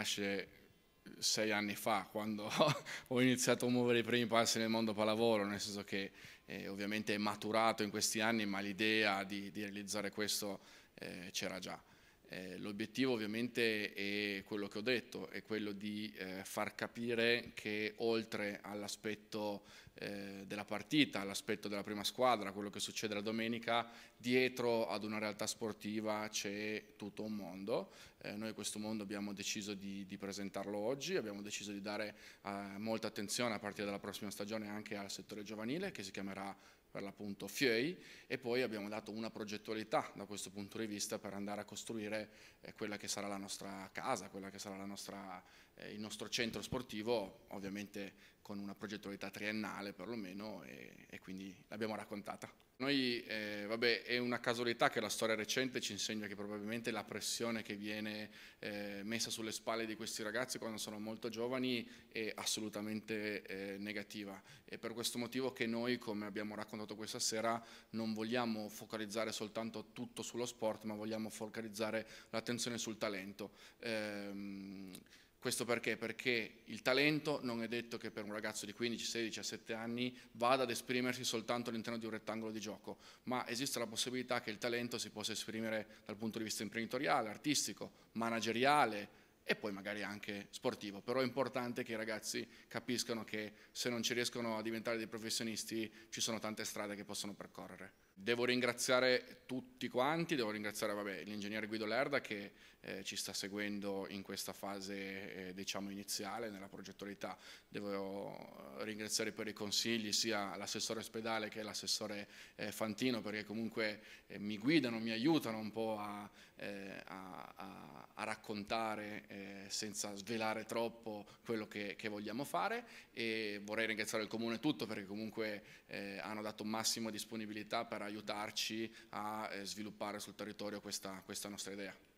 nasce sei anni fa, quando ho iniziato a muovere i primi passi nel mondo pallavolo, nel senso che eh, ovviamente è maturato in questi anni, ma l'idea di, di, realizzare questo eh, c'era già. Eh, l'obiettivo ovviamente è quello che ho detto, è quello di eh, far capire che oltre all'aspetto eh, della partita, all'aspetto della prima squadra, quello che succede la domenica, dietro ad una realtà sportiva c'è tutto un mondo eh, noi questo mondo abbiamo deciso di, di, presentarlo oggi, abbiamo deciso di dare eh, molta attenzione a partire dalla prossima stagione anche al settore giovanile che si chiamerà per l'appunto FIEI e poi abbiamo dato una progettualità da questo punto di vista per andare a costruire eh, quella che sarà la nostra casa, quella che sarà nostra, eh, il nostro centro sportivo, ovviamente con una progettualità triennale perlomeno e, e quindi l'abbiamo raccontata. Noi, eh, vabbè, è una casualità che la storia recente ci insegna che probabilmente la pressione che viene eh, messa sulle spalle di questi ragazzi quando sono molto giovani è assolutamente eh, negativa. È per questo motivo che noi, come abbiamo raccontato questa sera, non vogliamo focalizzare soltanto tutto sullo sport, ma vogliamo focalizzare l'attenzione sul talento. Ehm, questo perché? Perché il talento non è detto che per un ragazzo di 15, 16, 17 anni vada ad esprimersi soltanto all'interno di un rettangolo di gioco, ma esiste la possibilità che il talento si possa esprimere dal punto di vista imprenditoriale, artistico, manageriale, e poi magari anche sportivo, però è importante che i ragazzi capiscano che se non ci riescono a diventare dei professionisti ci sono tante strade che possono percorrere. Devo ringraziare tutti quanti, devo ringraziare l'ingegnere Guido Lerda che eh, ci sta seguendo in questa fase eh, diciamo iniziale nella progettualità, devo eh, ringraziare per i consigli sia l'assessore ospedale che l'assessore eh, Fantino perché comunque eh, mi guidano, mi aiutano un po' a, eh, a, a, a raccontare eh, senza svelare troppo quello che, che, vogliamo fare e vorrei ringraziare il Comune tutto perché comunque eh, hanno dato massima disponibilità per aiutarci a eh, sviluppare sul territorio questa, questa nostra idea.